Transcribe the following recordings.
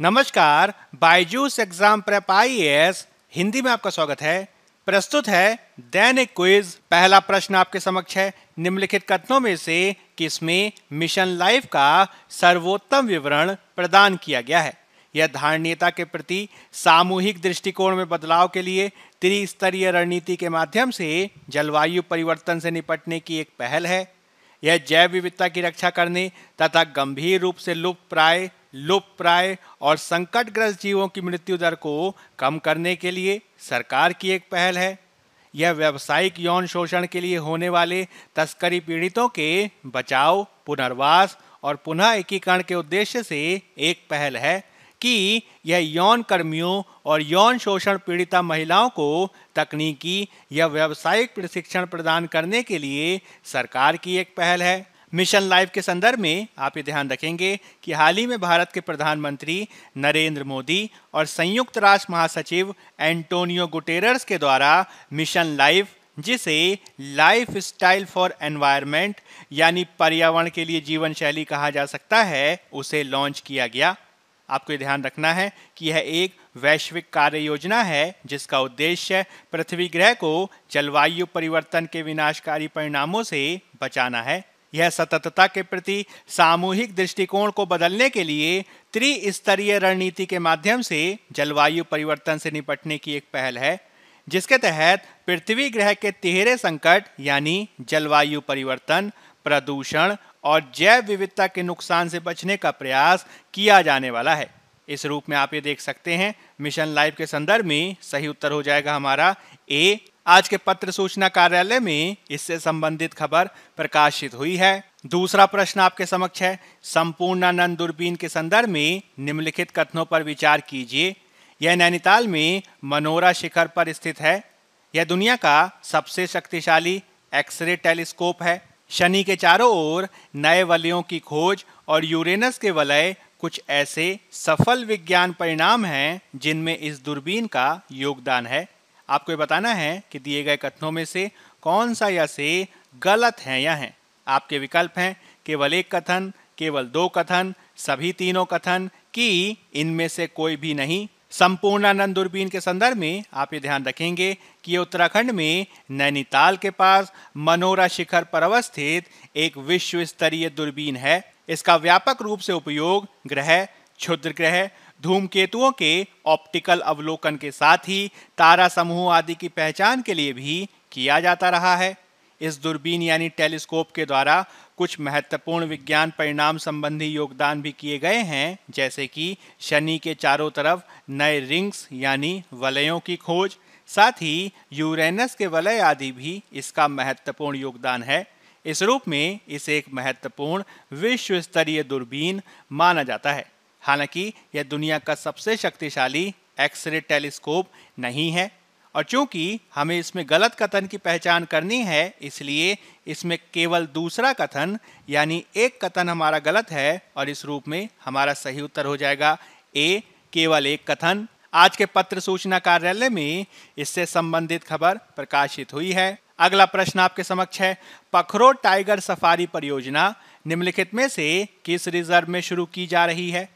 नमस्कार Byju's exam prep आई हिंदी में आपका स्वागत है प्रस्तुत है दैनिक क्विज पहला प्रश्न आपके समक्ष है निम्नलिखित कथनों में से किसमें मिशन लाइफ का सर्वोत्तम विवरण प्रदान किया गया है यह धारणीयता के प्रति सामूहिक दृष्टिकोण में बदलाव के लिए त्रिस्तरीय रणनीति के माध्यम से जलवायु परिवर्तन से निपटने की एक पहल है यह जैव विविधता की रक्षा करने तथा गंभीर रूप से लुप्त प्राय प्राय और संकटग्रस्त जीवों की मृत्यु दर को कम करने के लिए सरकार की एक पहल है यह व्यावसायिक यौन शोषण के लिए होने वाले तस्करी पीड़ितों के बचाव पुनर्वास और पुनः एकीकरण के उद्देश्य से एक पहल है कि यह यौन कर्मियों और यौन शोषण पीड़िता महिलाओं को तकनीकी या व्यावसायिक प्रशिक्षण प्रदान करने के लिए सरकार की एक पहल है मिशन लाइफ के संदर्भ में आप ये ध्यान रखेंगे कि हाल ही में भारत के प्रधानमंत्री नरेंद्र मोदी और संयुक्त राष्ट्र महासचिव एंटोनियो गुटेरस के द्वारा मिशन लाइफ जिसे लाइफ स्टाइल फॉर एनवायरमेंट यानी पर्यावरण के लिए जीवन शैली कहा जा सकता है उसे लॉन्च किया गया आपको ये ध्यान रखना है कि यह एक वैश्विक कार्य योजना है जिसका उद्देश्य पृथ्वी ग्रह को जलवायु परिवर्तन के विनाशकारी परिणामों से बचाना है यह सततता के प्रति सामूहिक दृष्टिकोण को बदलने के लिए त्रिस्तरीय रणनीति के माध्यम से जलवायु परिवर्तन से निपटने की एक पहल है जिसके तहत पृथ्वी ग्रह के तिहरे संकट यानी जलवायु परिवर्तन प्रदूषण और जैव विविधता के नुकसान से बचने का प्रयास किया जाने वाला है इस रूप में आप ये देख सकते हैं मिशन लाइफ के संदर्भ में सही उत्तर हो जाएगा हमारा ए आज के पत्र सूचना कार्यालय में इससे संबंधित खबर प्रकाशित हुई है दूसरा प्रश्न आपके समक्ष है संपूर्णानंद दूरबीन के संदर्भ में निम्नलिखित कथनों पर विचार कीजिए यह नैनीताल में मनोरा शिखर पर स्थित है यह दुनिया का सबसे शक्तिशाली एक्सरे टेलीस्कोप है शनि के चारों ओर नए वलयों की खोज और यूरेनस के वलय कुछ ऐसे सफल विज्ञान परिणाम हैं जिनमें इस दूरबीन का योगदान है आपको ये बताना है कि दिए गए कथनों में से कौन सा या से गलत है या है आपके विकल्प हैं केवल एक कथन केवल दो कथन सभी तीनों कथन कि इनमें से कोई भी नहीं संपूर्णानंद दूरबीन के संदर्भ में आप ये ध्यान रखेंगे कि उत्तराखंड में नैनीताल के पास मनोरा शिखर पर अवस्थित एक विश्व स्तरीय दूरबीन है इसका व्यापक रूप से उपयोग ग्रह क्षुद्र ग्रह धूमकेतुओं के ऑप्टिकल अवलोकन के साथ ही तारा समूह आदि की पहचान के लिए भी किया जाता रहा है इस दूरबीन यानी टेलीस्कोप के द्वारा कुछ महत्वपूर्ण विज्ञान परिणाम संबंधी योगदान भी किए गए हैं जैसे कि शनि के चारों तरफ नए रिंग्स यानी वलयों की खोज साथ ही यूरेनस के वलय आदि भी इसका महत्वपूर्ण योगदान है इस रूप में इसे एक महत्वपूर्ण विश्व स्तरीय दूरबीन माना जाता है हालांकि यह दुनिया का सबसे शक्तिशाली एक्सरे टेलीस्कोप नहीं है और चूंकि हमें इसमें गलत कथन की पहचान करनी है इसलिए इसमें केवल दूसरा कथन यानी एक कथन हमारा गलत है और इस रूप में हमारा सही उत्तर हो जाएगा ए केवल एक कथन आज के पत्र सूचना कार्यालय में इससे संबंधित खबर प्रकाशित हुई है अगला प्रश्न आपके समक्ष है पखरो टाइगर सफारी परियोजना निम्नलिखित में से किस रिजर्व में शुरू की जा रही है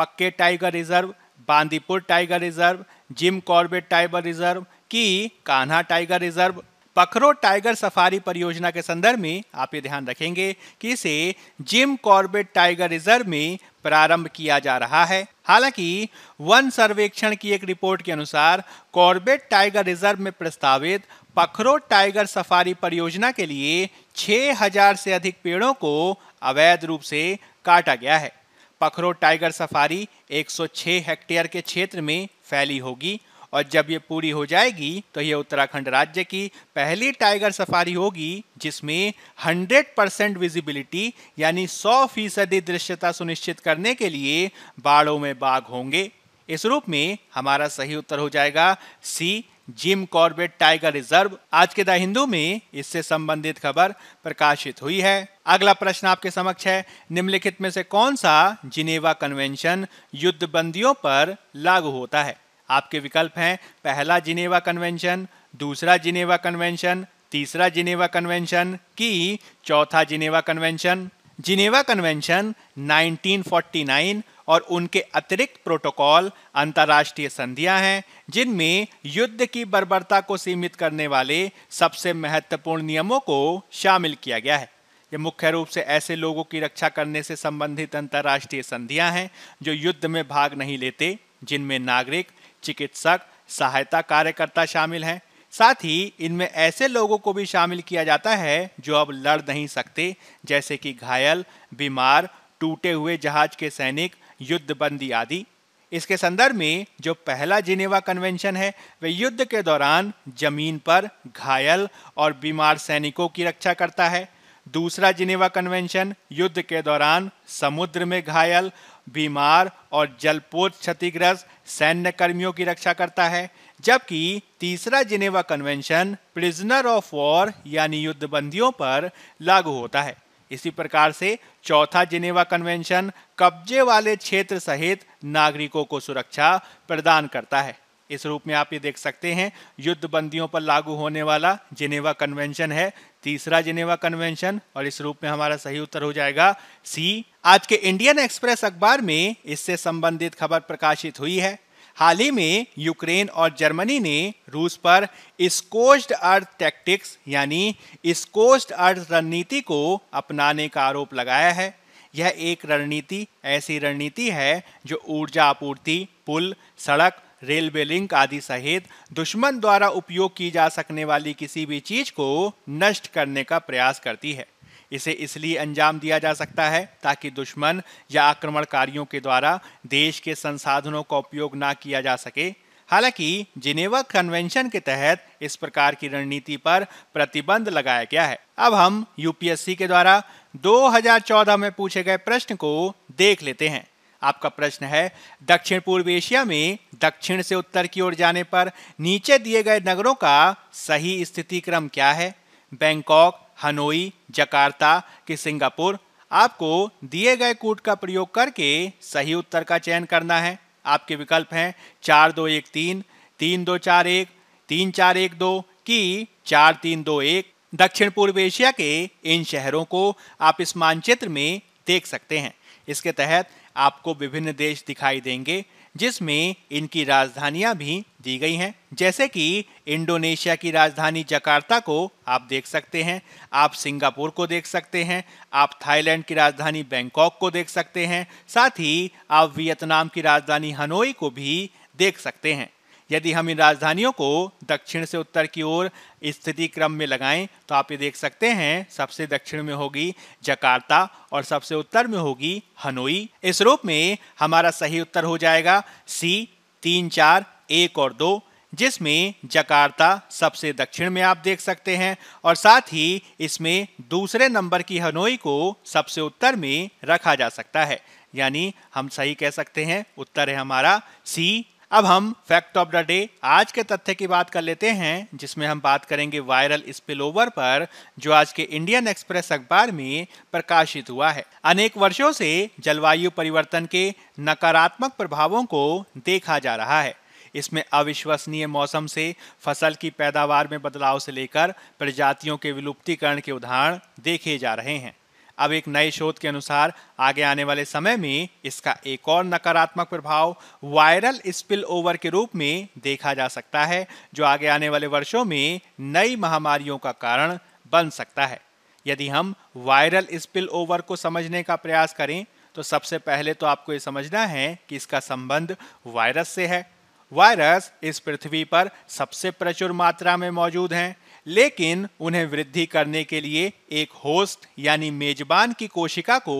पक्के tiger reserve Bandipur tiger reserve Jim Corbett tiger reserve की Kanha tiger reserve Pakhro tiger safari परियोजना के संदर्भ में आप ये ध्यान रखेंगे कि इसे जिम कॉर्बेट टाइगर रिजर्व में प्रारंभ किया जा रहा है हालांकि वन सर्वेक्षण की एक रिपोर्ट के अनुसार कॉर्बेट टाइगर रिजर्व में प्रस्तावित पखरो टाइगर सफारी परियोजना के लिए 6000 से अधिक पेड़ों को अवैध रूप से काटा गया है पखरो टाइगर सफारी 106 हेक्टेयर के क्षेत्र में फैली होगी और जब ये पूरी हो जाएगी तो ये उत्तराखंड राज्य की पहली टाइगर सफारी होगी जिसमें 100 परसेंट विजिबिलिटी यानी 100 फीसदी दृश्यता सुनिश्चित करने के लिए बाड़ों में बाघ होंगे इस रूप में हमारा सही उत्तर हो जाएगा C Jim Corbett tiger reserve आज के द हिंदू में इससे संबंधित खबर प्रकाशित हुई है अगला प्रश्न आपके समक्ष है निम्नलिखित में से कौन सा जिनेवा कन्वेंशन युद्ध बंदियों पर लागू होता है आपके विकल्प हैं पहला जिनेवा कन्वेंशन दूसरा जिनेवा कन्वेंशन तीसरा जिनेवा कन्वेंशन की चौथा जिनेवा कन्वेंशन जिनेवा कन्वेंशन 1949 और उनके अतिरिक्त प्रोटोकॉल अंतर्राष्ट्रीय संधियां हैं जिनमें युद्ध की बर्बरता को सीमित करने वाले सबसे महत्वपूर्ण नियमों को शामिल किया गया है ये मुख्य रूप से ऐसे लोगों की रक्षा करने से संबंधित अंतर्राष्ट्रीय संधियां हैं जो युद्ध में भाग नहीं लेते जिनमें नागरिक चिकित्सक सहायता कार्यकर्ता शामिल हैं साथ ही इनमें ऐसे लोगों को भी शामिल किया जाता है जो अब लड़ नहीं सकते जैसे कि घायल बीमार टूटे हुए जहाज के सैनिक युद्धबंदी आदि इसके संदर्भ में जो पहला जिनेवा कन्वेंशन है वह युद्ध के दौरान जमीन पर घायल और बीमार सैनिकों की रक्षा करता है दूसरा जिनेवा कन्वेंशन युद्ध के दौरान समुद्र में घायल बीमार और जलपोत क्षतिग्रस्त सैन्य कर्मियों की रक्षा करता है जबकि तीसरा Geneva convention prisoner of war यानी युद्धबंदियों पर लागू होता है इसी प्रकार से चौथा जिनेवा कन्वेंशन कब्जे वाले क्षेत्र सहित नागरिकों को सुरक्षा प्रदान करता है इस रूप में आप ये देख सकते हैं युद्ध बंदियों पर लागू होने वाला जिनेवा कन्वेंशन है तीसरा जिनेवा कन्वेंशन और इस रूप में हमारा सही उत्तर हो जाएगा सी आज के इंडियन एक्सप्रेस अखबार में इससे संबंधित खबर प्रकाशित हुई है हाल ही में यूक्रेन और जर्मनी ने रूस पर स्कोस्ड अर्थ टैक्टिक्स यानी स्कोस्ड अर्थ रणनीति को अपनाने का आरोप लगाया है यह एक रणनीति ऐसी रणनीति है जो ऊर्जा आपूर्ति पुल सड़क रेलवे लिंक आदि सहित दुश्मन द्वारा उपयोग की जा सकने वाली किसी भी चीज को नष्ट करने का प्रयास करती है इसे इसलिए अंजाम दिया जा सकता है ताकि दुश्मन या आक्रमणकारियों के द्वारा देश के संसाधनों का उपयोग ना किया जा सके हालांकि जिनेवा कन्वेंशन के तहत इस प्रकार की रणनीति पर प्रतिबंध लगाया गया है अब हम यूपीएससी के द्वारा 2014 में पूछे गए प्रश्न को देख लेते हैं आपका प्रश्न है दक्षिण पूर्व एशिया में दक्षिण से उत्तर की ओर जाने पर नीचे दिए गए नगरों का सही स्थिति क्रम क्या है बैंकॉक हनोई जकार्ता कि सिंगापुर आपको दिए गए कूट का प्रयोग करके सही उत्तर का चयन करना है आपके विकल्प हैं चार दो एक तीन तीन दो चार एक तीन चार एक दो की चार तीन दो एक दक्षिण पूर्व एशिया के इन शहरों को आप इस मानचित्र में देख सकते हैं इसके तहत आपको विभिन्न देश दिखाई देंगे जिसमें इनकी राजधानियां भी दी गई हैं जैसे कि इंडोनेशिया की राजधानी जकार्ता को आप देख सकते हैं आप सिंगापुर को देख सकते हैं आप थाईलैंड की राजधानी बैंकॉक को देख सकते हैं साथ ही आप वियतनाम की राजधानी हनोई को भी देख सकते हैं यदि हम इन राजधानियों को दक्षिण से उत्तर की ओर स्थिति क्रम में लगाएं तो आप ये देख सकते हैं सबसे दक्षिण में होगी जकार्ता और सबसे उत्तर में होगी हनोई इस रूप में हमारा सही उत्तर हो जाएगा सी तीन चार एक और दो जिसमें जकार्ता सबसे दक्षिण में आप देख सकते हैं और साथ ही इसमें दूसरे नंबर की हनोई को सबसे उत्तर में रखा जा सकता है यानी हम सही कह सकते हैं उत्तर है हमारा सी अब हम फैक्ट ऑफ द डे आज के तथ्य की बात कर लेते हैं जिसमें हम बात करेंगे वायरल ओवर पर जो आज के इंडियन एक्सप्रेस अखबार में प्रकाशित हुआ है अनेक वर्षों से जलवायु परिवर्तन के नकारात्मक प्रभावों को देखा जा रहा है इसमें अविश्वसनीय मौसम से फसल की पैदावार में बदलाव से लेकर प्रजातियों के विलुप्तीकरण के उदाहरण देखे जा रहे हैं अब एक नए शोध के अनुसार आगे आने वाले समय में इसका एक और नकारात्मक प्रभाव वायरल स्पिल ओवर के रूप में देखा जा सकता है जो आगे आने वाले वर्षों में नई महामारियों का कारण बन सकता है यदि हम वायरल स्पिल ओवर को समझने का प्रयास करें तो सबसे पहले तो आपको ये समझना है कि इसका संबंध वायरस से है वायरस इस पृथ्वी पर सबसे प्रचुर मात्रा में मौजूद हैं लेकिन उन्हें वृद्धि करने के लिए एक होस्ट यानी मेजबान की कोशिका को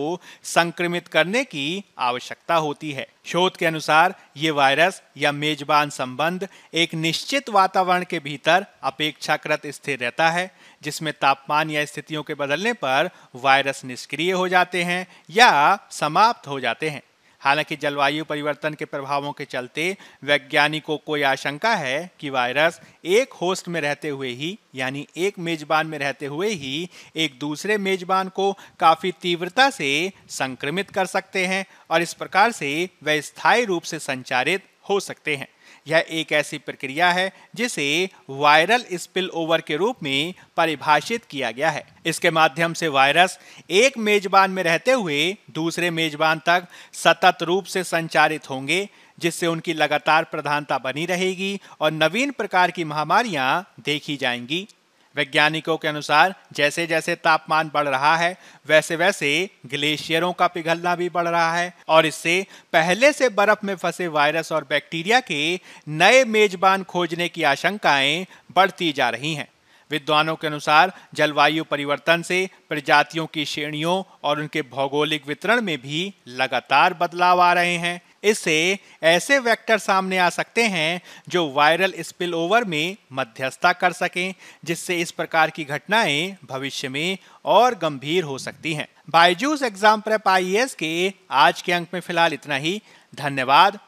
संक्रमित करने की आवश्यकता होती है शोध के अनुसार ये वायरस या मेजबान संबंध एक निश्चित वातावरण के भीतर अपेक्षाकृत स्थिर रहता है जिसमें तापमान या स्थितियों के बदलने पर वायरस निष्क्रिय हो जाते हैं या समाप्त हो जाते हैं हालांकि जलवायु परिवर्तन के प्रभावों के चलते वैज्ञानिकों को यह आशंका है कि वायरस एक होस्ट में रहते हुए ही यानी एक मेजबान में रहते हुए ही एक दूसरे मेजबान को काफ़ी तीव्रता से संक्रमित कर सकते हैं और इस प्रकार से वे स्थायी रूप से संचारित हो सकते हैं यह एक ऐसी प्रक्रिया है जिसे वायरल स्पिल ओवर के रूप में परिभाषित किया गया है इसके माध्यम से वायरस एक मेजबान में रहते हुए दूसरे मेजबान तक सतत रूप से संचारित होंगे जिससे उनकी लगातार प्रधानता बनी रहेगी और नवीन प्रकार की महामारियां देखी जाएंगी वैज्ञानिकों के अनुसार जैसे जैसे तापमान बढ़ रहा है वैसे वैसे ग्लेशियरों का पिघलना भी बढ़ रहा है और इससे पहले से बर्फ में फंसे वायरस और बैक्टीरिया के नए मेजबान खोजने की आशंकाएं बढ़ती जा रही हैं विद्वानों के अनुसार जलवायु परिवर्तन से प्रजातियों की श्रेणियों और उनके भौगोलिक वितरण में भी लगातार बदलाव आ रहे हैं इससे ऐसे वेक्टर सामने आ सकते हैं जो वायरल स्पिल ओवर में मध्यस्थता कर सकें जिससे इस प्रकार की घटनाएं भविष्य में और गंभीर हो सकती हैं बायजूस एग्जाम प्रेप आई के आज के अंक में फिलहाल इतना ही धन्यवाद